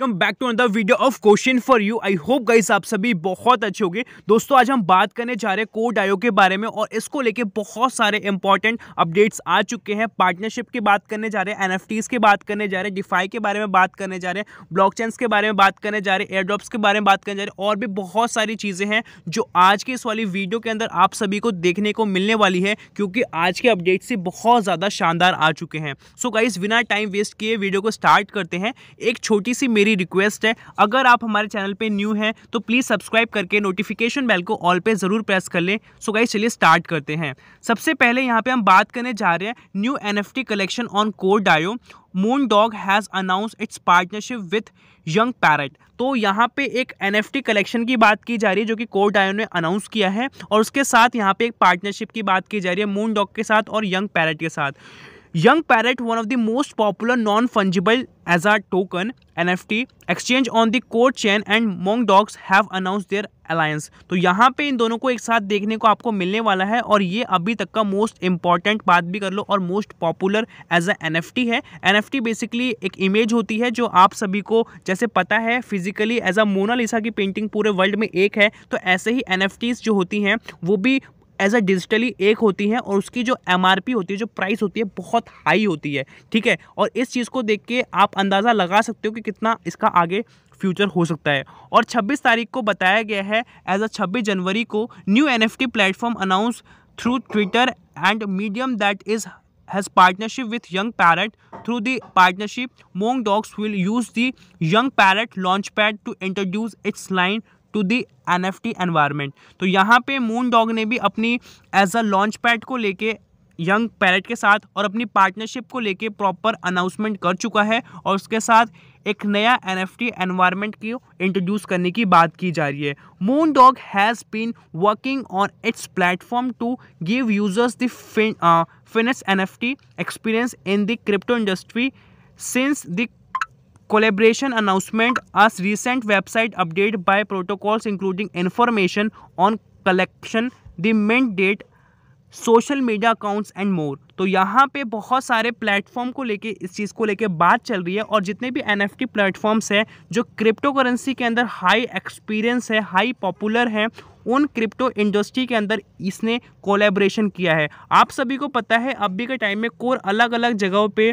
Come back to another video of question for you I hope guys आप सभी बहुत अच्छे होंगे दोस्तों आज हम बात करने जा रहे हैं कोर्ट आयोग के बारे में और इसको लेके बहुत सारे इंपॉर्टेंट अपडेट्स आ चुके हैं पार्टनरशिप की बात करने जा रहे हैं एनएफटीज की बात करने जा रहे हैं डिफाई के बारे में बात करने जा रहे हैं ब्लॉकचेन्स के बारे में बात करने जा रहे हैं एयरड्रॉप्स के बारे में बात करने जा रहे हैं और भी बहुत सारी चीज़ें हैं जो आज के इस वाली वीडियो के अंदर आप सभी को देखने को मिलने वाली है क्योंकि आज के अपडेट्स से बहुत ज़्यादा शानदार आ चुके हैं सो गाइज बिना टाइम वेस्ट किए वीडियो को स्टार्ट करते हैं एक छोटी सी मेरी मेरी रिक्वेस्ट है अगर आप हमारे चैनल पे न्यू हैं तो प्लीज़ सब्सक्राइब करके नोटिफिकेशन बेल को ऑल पे ज़रूर प्रेस कर लें सो गाइस चलिए स्टार्ट करते हैं सबसे पहले यहाँ पे हम बात करने जा रहे हैं न्यू एन कलेक्शन ऑन कोड डायो moon dog has announce its partnership with young parrot तो यहाँ पे एक एन कलेक्शन की बात की जा रही है जो कि कोर डायो ने अनाउंस किया है और उसके साथ यहाँ पे एक पार्टनरशिप की बात की जा रही है मून डॉग के साथ और यंग पैरट के साथ young parrot one of the most popular non most as non token N F T exchange on the Core chain and moon dogs have announce their alliance तो यहाँ पे इन दोनों को एक साथ देखने को आपको मिलने वाला है और ये अभी तक का मोस्ट इंपॉर्टेंट बात भी कर लो और most popular as a N F T है एन एफ टी बेसिकली एक इमेज होती है जो आप सभी को जैसे पता है फिजिकली एज अ मोनालिसा की पेंटिंग पूरे वर्ल्ड में एक है तो ऐसे ही एन एफ टीज जो होती हैं वो भी एज अ डिजिटली एक होती हैं और उसकी जो एम होती है जो प्राइस होती है बहुत हाई होती है ठीक है और इस चीज़ को देख के आप अंदाज़ा लगा सकते हो कि कितना इसका आगे फ्यूचर हो सकता है और 26 तारीख को बताया गया है एज अ 26 जनवरी को new NFT platform announce through Twitter and Medium that is partnership with young parrot through the partnership moon dogs will use the young parrot launch pad to introduce its line to the N F T environment तो यहाँ पे moon dog ने भी अपनी as a launch pad को लेके young parrot के साथ और अपनी पार्टनरशिप को लेके प्रॉपर अनाउंसमेंट कर चुका है और उसके साथ एक नया एन एफ टी एनवायरमेंट को इंट्रोड्यूस करने की बात की जा रही है moon dog has been working on its platform to give users the finest N F T experience in the crypto industry since the collaboration announcement as recent website update by protocols including information on collection the mint date social media accounts and more तो यहाँ पे बहुत सारे platform को लेके इस चीज़ को लेके बात चल रही है और जितने भी एन एफ टी प्लेटफॉर्म्स हैं जो क्रिप्टो करेंसी के अंदर हाई एक्सपीरियंस है हाई पॉपुलर हैं उन क्रिप्टो इंडस्ट्री के अंदर इसने कोलेब्रेशन किया है आप सभी को पता है अभी के टाइम में कोर अलग अलग जगहों पे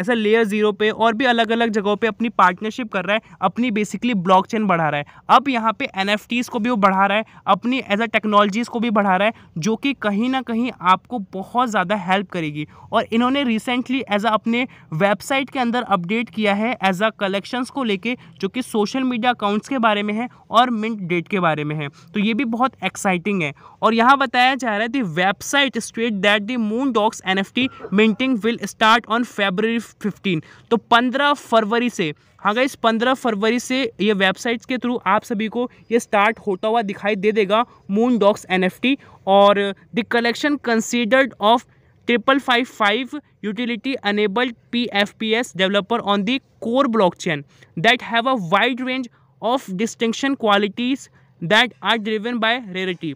ऐसा लेयर ज़ीरो पे और भी अलग अलग जगहों पे अपनी पार्टनरशिप कर रहा है अपनी बेसिकली ब्लॉकचेन बढ़ा रहा है अब यहाँ पे एन को भी वो बढ़ा रहा है अपनी एज अ टेक्नोलॉजीज़ को भी बढ़ा रहा है जो कि कहीं ना कहीं आपको बहुत ज़्यादा हेल्प हेल्प करेगी और इन्होंने रिसेंटली एज अ अपने वेबसाइट के अंदर अपडेट किया है एज अ कलेक्शंस को लेके जो कि सोशल मीडिया अकाउंट्स के बारे में है और मिंट डेट के बारे में है तो ये भी बहुत एक्साइटिंग है और यहाँ बताया जा रहा है the website state that the moon dogs N F T minting will start on February fifteen तो पंद्रह फरवरी से हाँ गाइस पंद्रह फरवरी से ये वेबसाइट्स के थ्रू आप सभी को ये स्टार्ट होता हुआ दिखाई दे देगा moon dogs N F T और the collection considered of triple five five utility enabled P F P S developer on the Core block chain that have a wide range of distinction qualities that are driven by rarity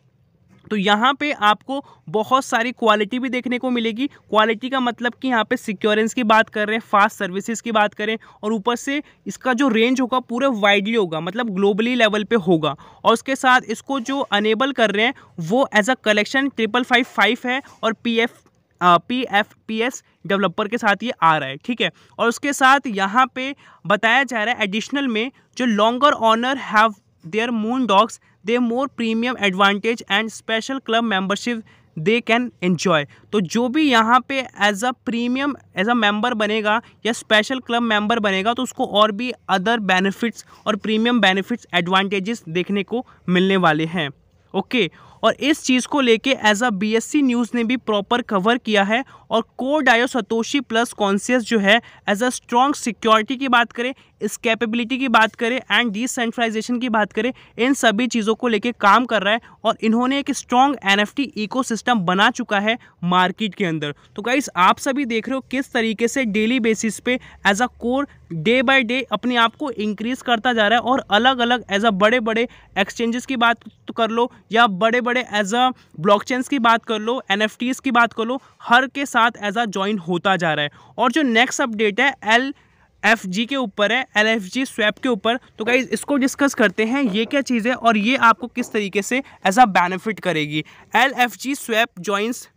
तो यहाँ पे आपको बहुत सारी quality भी देखने को मिलेगी क्वालिटी का मतलब कि यहाँ पे सिक्योरेंस की बात कर रहे हैं फास्ट सर्विसेज की बात करें और ऊपर से इसका जो रेंज होगा पूरा वाइडली होगा मतलब ग्लोबली लेवल पे होगा और उसके साथ इसको जो अनेबल कर रहे हैं वो as a collection triple five five है और P F P F P S developer के साथ ये आ रहा है ठीक है और उसके साथ यहाँ पे बताया जा रहा है एडिशनल में जो longer owner have their moon dogs the more premium advantage and special club membership they can enjoy तो जो भी यहाँ पे as a premium as a member बनेगा या स्पेशल क्लब मेंबर बनेगा तो उसको और भी अदर बेनिफिट्स और प्रीमियम बेनिफिट्स एडवांटेजेस देखने को मिलने वाले हैं ओके okay. और इस चीज़ को लेके एज अ बीएससी न्यूज़ ने भी प्रॉपर कवर किया है और Core DAO Satoshi plus consensus जो है एज अ स्ट्रॉन्ग सिक्योरिटी की बात करें इस कैपेबिलिटी की बात करें एंड डिसेंट्रलाइजेशन की बात करें इन सभी चीज़ों को लेके काम कर रहा है और इन्होंने एक स्ट्रॉन्ग एन एफ इकोसिस्टम बना चुका है मार्केट के अंदर तो गाइस आप सभी देख रहे हो किस तरीके से डेली बेसिस पे as a Core day by day अपने आप को इंक्रीज़ करता जा रहा है और अलग अलग एज अ बड़े बड़े एक्सचेंजेस की बात कर लो या बड़े बड़े एज अ ब्लॉकचेन्स की बात कर लो एन की बात कर लो हर के साथ एज अ ज्वाइन होता जा रहा है और जो नेक्स्ट अपडेट है एल एफ जी के ऊपर है एल एफ जी स्वैप के ऊपर तो गाइज इसको डिस्कस करते हैं ये क्या चीज़ है और ये आपको किस तरीके से एज अ बेनिफिट करेगी L F G swap joins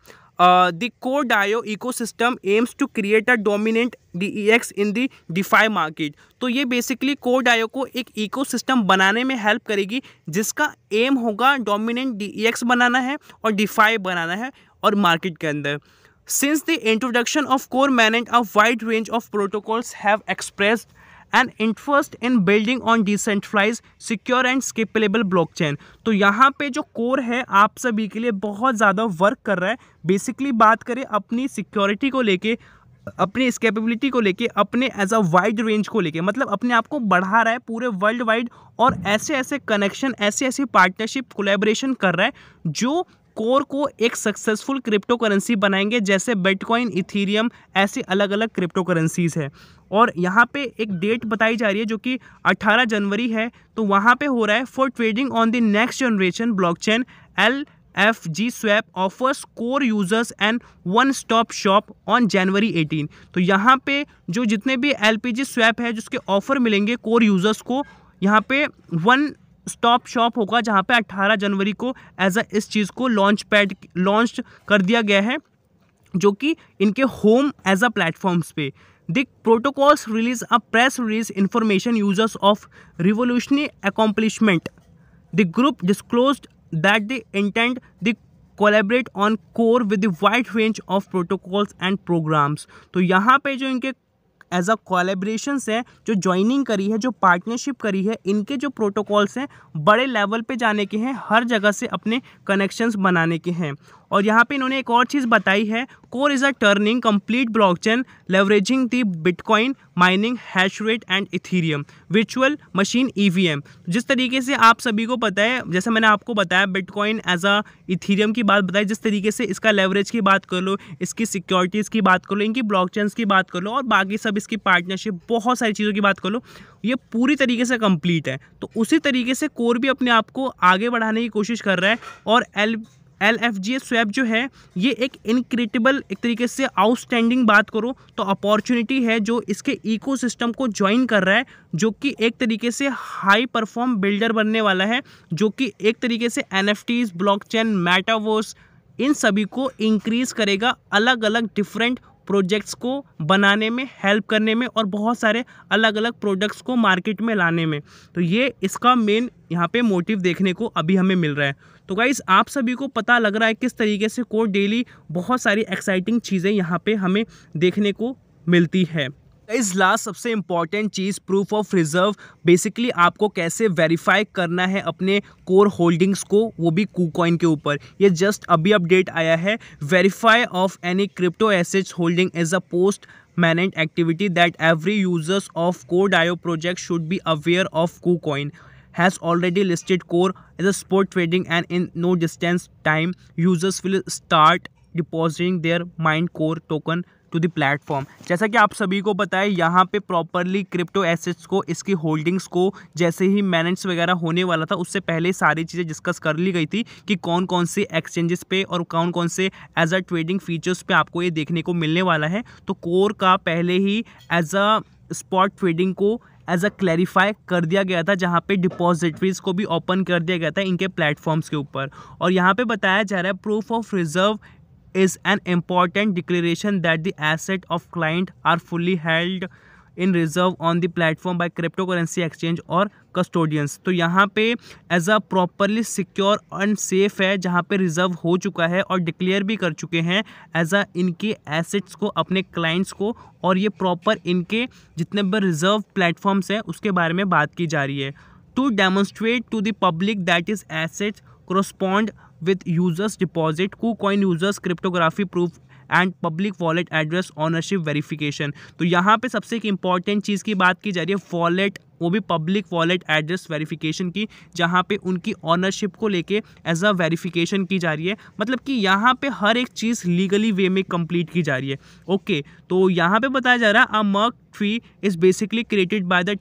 the DAO ecosystem aims to create a create D E X in the DeFi market. तो ये बेसिकली कोड डायो को एक सिस्टम बनाने में हेल्प करेगी जिसका एम होगा डोमिनेंट एक्स e बनाना है और डिफाई बनाना है और मार्केट के अंदर since the introduction of Core manage a wide range of protocols have expressed and interest in building on decentralize secure and block blockchain तो यहाँ पे जो कोर है आप सभी के लिए बहुत ज़्यादा वर्क कर रहा है बेसिकली बात करें अपनी सिक्योरिटी को लेके अपनी स्केपेबिलिटी को लेके अपने एज अ वाइड रेंज को लेके मतलब अपने आप को बढ़ा रहा है पूरे वर्ल्ड वाइड और ऐसे ऐसे कनेक्शन ऐसे ऐसे पार्टनरशिप कोलेब्रेशन कर रहा है जो कोर को एक सक्सेसफुल क्रिप्टो करेंसी बनाएंगे जैसे बिटकॉइन इथीरियम ऐसे अलग अलग क्रिप्टो करेंसीज है और यहाँ पे एक डेट बताई जा रही है जो कि 18 जनवरी है तो वहाँ पे हो रहा है for trading on the next generation blockchain L F G swap offers Core users and one stop shop on January 18 तो यहाँ पे जो जितने भी एल पी जी स्वैप है जिसके ऑफर मिलेंगे कोर यूजर्स को यहाँ पे वन स्टॉप शॉप होगा जहाँ पे 18 जनवरी को एज अ इस चीज़ को लॉन्च पैड लॉन्च कर दिया गया है जो कि इनके होम एज अ प्लेटफॉर्म्स पे the protocols release a press release information users of revolutionary accomplishment the group disclose that the intent the collaborate on Core with the wide range of protocols and programs तो यहाँ पे जो इनके as a collaboration है जो joining करी है जो पार्टनरशिप करी है इनके जो प्रोटोकॉल्स हैं बड़े लेवल पे जाने के हैं हर जगह से अपने कनेक्शंस बनाने के हैं और यहाँ पे इन्होंने एक और चीज़ बताई है Core is a turning complete blockchain leveraging the bitcoin mining hash rate and Ethereum virtual machine EVM जिस तरीके से आप सभी को पता है जैसे मैंने आपको बताया बिटकॉइन एज अ इथीरियम की बात बताई जिस तरीके से इसका लेवरेज की बात कर लो इसकी सिक्योरिटीज़ की बात कर लो इनकी ब्लॉक की बात कर लो और बाकी सब इसकी पार्टनरशिप बहुत सारी चीज़ों की बात कर लो ये पूरी तरीके से कम्प्लीट है तो उसी तरीके से कोर भी अपने आप को आगे बढ़ाने की कोशिश कर रहा है और L L F G S swap जो है ये एक इनक्रेडिबल एक तरीके से आउटस्टैंडिंग बात करो तो अपॉर्चुनिटी है जो इसके इकोसिस्टम को ज्वाइन कर रहा है जो कि एक तरीके से हाई परफॉर्म बिल्डर बनने वाला है जो कि एक तरीके से N F Ts block chain metaverse इन सभी को इंक्रीज़ करेगा अलग अलग डिफरेंट प्रोजेक्ट्स को बनाने में हेल्प करने में और बहुत सारे अलग अलग प्रोडक्ट्स को मार्केट में लाने में तो ये इसका मेन यहाँ पे मोटिव देखने को अभी हमें मिल रहा है तो गाइज आप सभी को पता लग रहा है किस तरीके से कोर्ट डेली बहुत सारी एक्साइटिंग चीज़ें यहाँ पे हमें देखने को मिलती है इस लास्ट सबसे इम्पॉर्टेंट चीज़ प्रूफ ऑफ रिज़र्व बेसिकली आपको कैसे वेरीफाई करना है अपने कोर होल्डिंग्स को वो भी कूकॉइन के ऊपर ये जस्ट अभी अपडेट आया है verify of any crypto assets holding as a post manage activity that every users of DAO project should be aware of KuCoin has already listed Core as a spot trading and in no distance time, users will start depositing their mind Core token to the platform जैसा कि आप सभी को पता है यहाँ पे properly crypto assets को इसकी होल्डिंग्स को जैसे ही मैनेज वगैरह होने वाला था उससे पहले सारी चीज़ें डिस्कस कर ली गई थी कि कौन कौन से एक्सचेंजेस पे और कौन कौन से एज अ ट्रेडिंग फीचर्स पे आपको ये देखने को मिलने वाला है तो कोर का पहले ही एज अ स्पॉट ट्रेडिंग को एज अ क्लैरिफाई कर दिया गया था जहाँ पे डिपॉजिटरीज को भी ओपन कर दिया गया था इनके प्लेटफॉर्म्स के ऊपर और यहाँ पे बताया जा रहा है proof of reserve is an important declaration that the asset of client are fully held in reserve on the platform by crypto currency exchange और कस्टोडियंस तो यहाँ पे as a properly secure and safe है जहाँ पे reserve हो चुका है और डिक्लेयर भी कर चुके हैं एज अ इनके एसेट्स को अपने क्लाइंट्स को और ये प्रॉपर इनके जितने भी रिजर्व प्लेटफॉर्म्स हैं उसके बारे में बात की जा रही है to demonstrate to the public that is assets correspond users deposit deposit coin users cryptography proof and public wallet address ownership verification तो यहाँ पे सबसे एक इंपॉर्टेंट चीज़ की बात की जा रही है वॉलेट वो भी पब्लिक वॉलेट एड्रेस वेरिफिकेशन की जहाँ पे उनकी ऑनरशिप को लेके एज अ वेरिफिकेशन की जा रही है मतलब कि यहाँ पे हर एक चीज़ लीगली वे में कंप्लीट की जा रही है ओके okay, तो यहाँ पे बताया जा रहा है a merkle tree is basically created by the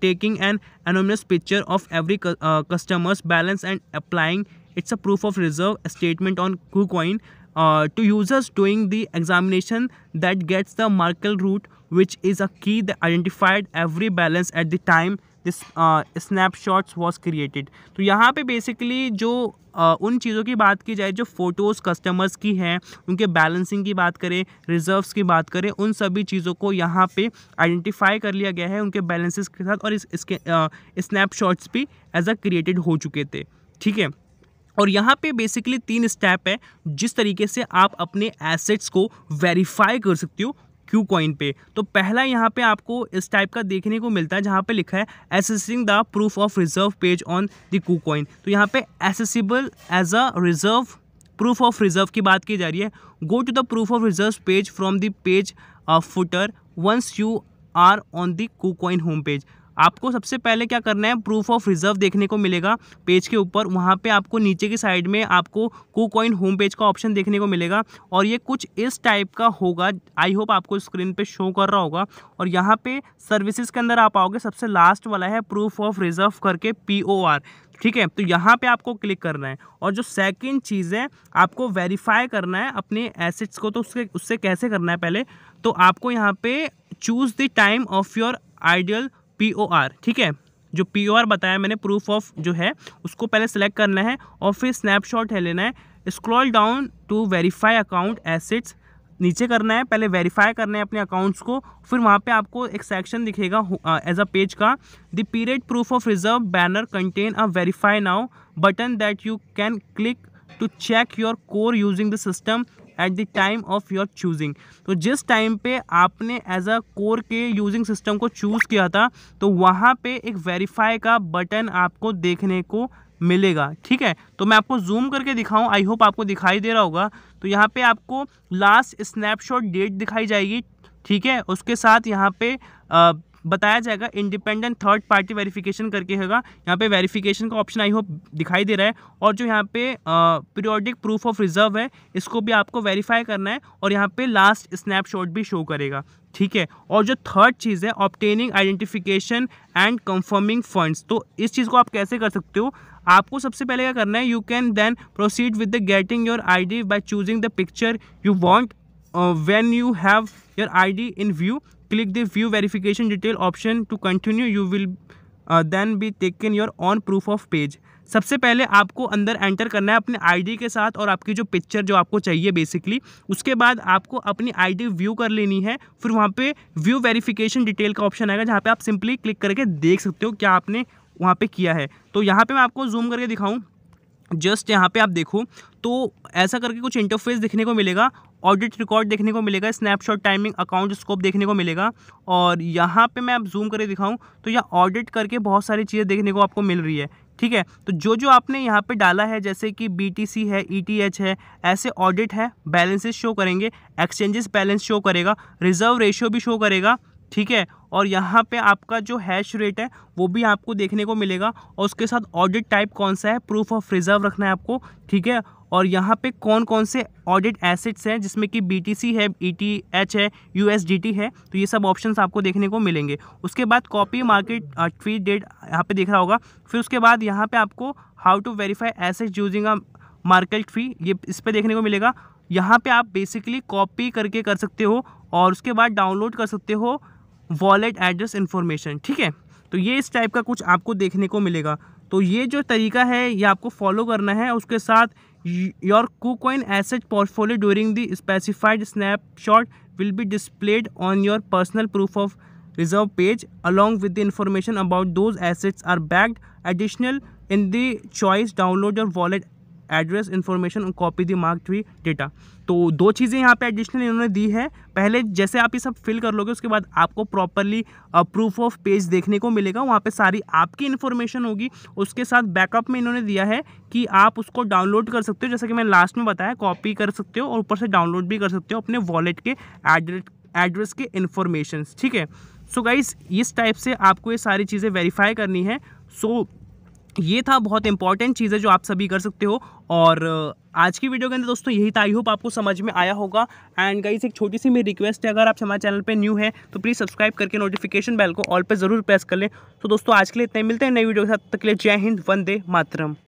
taking an anonymous picture of every customers balance and applying its a proof of reserve statement on KuCoin to users doing the examination that gets the merkle root which is a key the identified every balance at the time this snapshots was created तो यहाँ पे basically जो uh, उन चीज़ों की बात की जाए जो फ़ोटोज़ कस्टमर्स की हैं उनके बैलेंसिंग की बात करें रिजर्व्स की बात करें उन सभी चीज़ों को यहाँ पे आइडेंटिफाई कर लिया गया है उनके बैलेंसेस के साथ और इस इसके स्नैपशॉट्स uh, भी एज अ क्रिएटेड हो चुके थे ठीक है और यहाँ पे बेसिकली तीन स्टेप है जिस तरीके से आप अपने एसेट्स को वेरीफाई कर सकते हो क्यू कॉइन पे तो पहला यहाँ पे आपको इस टाइप का देखने को मिलता है जहाँ पे लिखा है accessing the proof of reserve page on the KuCoin तो यहाँ पे accessible as a reserve proof of reserve की बात की जा रही है go to the proof of reserve page from the page footer once you are on the KuCoin home page आपको सबसे पहले क्या करना है प्रूफ ऑफ रिजर्व देखने को मिलेगा पेज के ऊपर वहाँ पे आपको नीचे की साइड में आपको को कॉइन होम पेज का ऑप्शन देखने को मिलेगा और ये कुछ इस टाइप का होगा आई होप आपको स्क्रीन पे शो कर रहा होगा और यहाँ पे सर्विसेज के अंदर आप आओगे सबसे लास्ट वाला है प्रूफ ऑफ रिजर्व करके पी ओ आर ठीक है तो यहाँ पे आपको क्लिक करना है और जो सेकंड चीज़ है आपको वेरीफाई करना है अपने एसेट्स को तो उसके उससे कैसे करना है पहले तो आपको यहाँ पे choose the time of your ideal P O R ठीक है जो पी ओ आर बताया मैंने प्रूफ ऑफ जो है उसको पहले सेलेक्ट करना है और फिर स्नैपशॉट है लेना है scroll down to verify account assets नीचे करना है पहले वेरीफाई करना है अपने अकाउंट्स को फिर वहाँ पे आपको एक सेक्शन दिखेगा एज अ पेज का the period proof of reserve banner contain a verify now button that you can click to check your Core using the system at the time of your choosing तो जिस time पे आपने as a Core के using system को choose किया था तो वहाँ पे एक वेरीफाई का बटन आपको देखने को मिलेगा ठीक है तो मैं आपको जूम करके दिखाऊं आई होप आपको दिखाई दे रहा होगा तो यहाँ पे आपको लास्ट स्नैपशॉट डेट दिखाई जाएगी ठीक है उसके साथ यहाँ पे बताया जाएगा इंडिपेंडेंट थर्ड पार्टी वेरिफिकेशन करके होगा यहाँ पे वेरिफिकेशन का ऑप्शन आई होप दिखाई दे रहा है और जो यहाँ पे पीरियोडिक प्रूफ ऑफ रिजर्व है इसको भी आपको वेरीफाई करना है और यहाँ पे लास्ट स्नैपशॉट भी शो करेगा ठीक है और जो थर्ड चीज़ है obtaining identification and confirming funds तो इस चीज़ को आप कैसे कर सकते हो आपको सबसे पहले क्या करना है you can then proceed with the getting your ID by choosing the picture you want when you have your id in view click the view verification detail option to continue you will then be taken your on proof of page सबसे पहले आपको अंदर enter करना है अपने ID के साथ और आपकी जो पिक्चर जो आपको चाहिए बेसिकली उसके बाद आपको अपनी आईडी व्यू कर लेनी है फिर वहाँ पे व्यू वेरिफिकेशन डिटेल का ऑप्शन आएगा जहाँ पे आप सिंपली क्लिक करके देख सकते हो क्या आपने वहाँ पे किया है तो यहाँ पे मैं आपको जूम करके दिखाऊँ जस्ट यहाँ पे आप देखो तो ऐसा करके कुछ इंटरफेस देखने को मिलेगा ऑडिट रिकॉर्ड देखने को मिलेगा स्नैपशॉट टाइमिंग अकाउंट स्कोप देखने को मिलेगा और यहाँ पे मैं आप जूम करके दिखाऊं तो यह ऑडिट करके बहुत सारी चीज़ें देखने को आपको मिल रही है ठीक है तो जो जो आपने यहाँ पे डाला है जैसे कि बीटीसी है ईटीएच e है ऐसे ऑडिट है बैलेंसेस शो करेंगे एक्सचेंजेस बैलेंस शो करेगा रिजर्व रेशियो भी शो करेगा ठीक है और यहाँ पे आपका जो हैश रेट है वो भी आपको देखने को मिलेगा और उसके साथ ऑडिट टाइप कौन सा है प्रूफ ऑफ रिजर्व रखना है आपको ठीक है और यहाँ पे कौन कौन से ऑडिट एसेट्स हैं जिसमें कि BTC है ETH है USDT है तो ये सब ऑप्शंस आपको देखने को मिलेंगे उसके बाद कॉपी मार्केट ट्वीट डेट यहाँ पे देख रहा होगा फिर उसके बाद यहाँ पे आपको how to verify assets using a market fee ये इस पर देखने को मिलेगा यहाँ पे आप बेसिकली कॉपी करके कर सकते हो और उसके बाद डाउनलोड कर सकते हो वॉलेट एड्रेस इन्फॉर्मेशन ठीक है तो ये इस टाइप का कुछ आपको देखने को मिलेगा तो ये जो तरीका है ये आपको फॉलो करना है उसके साथ your KuCoin asset portfolio during the specified snapshot will be displayed on your personal proof of reserve page along with the information about those assets are bagged additional in the choice download your wallet address information और copy the mark हुई data तो दो चीज़ें यहाँ पे additional इन्होंने दी है पहले जैसे आप ये सब फिल कर लोगे उसके बाद आपको प्रॉपरली प्रूफ ऑफ पेज देखने को मिलेगा वहाँ पे सारी आपकी इन्फॉर्मेशन होगी उसके साथ बैकअप में इन्होंने दिया है कि आप उसको डाउनलोड कर सकते हो जैसा कि मैंने लास्ट में बताया कॉपी कर सकते हो और ऊपर से डाउनलोड भी कर सकते हो अपने वॉलेट के एड्रेस एड्रेस के इन्फॉर्मेशन ठीक है सो so गाइज इस टाइप से आपको ये सारी चीज़ें वेरीफाई करनी है सो so, ये था बहुत इंपॉर्टेंट चीज़ है जो आप सभी कर सकते हो और आज की वीडियो के अंदर दोस्तों यही था आई होप आपको समझ में आया होगा एंड गाइस एक छोटी सी मेरी रिक्वेस्ट है अगर आप हमारे चैनल पे न्यू हैं तो प्लीज़ सब्सक्राइब करके नोटिफिकेशन बेल को ऑल पे ज़रूर प्रेस कर लें तो दोस्तों आज के लिए इतने मिलते हैं नई वीडियो के साथ तक के लिए जय हिंद वंदे मातरम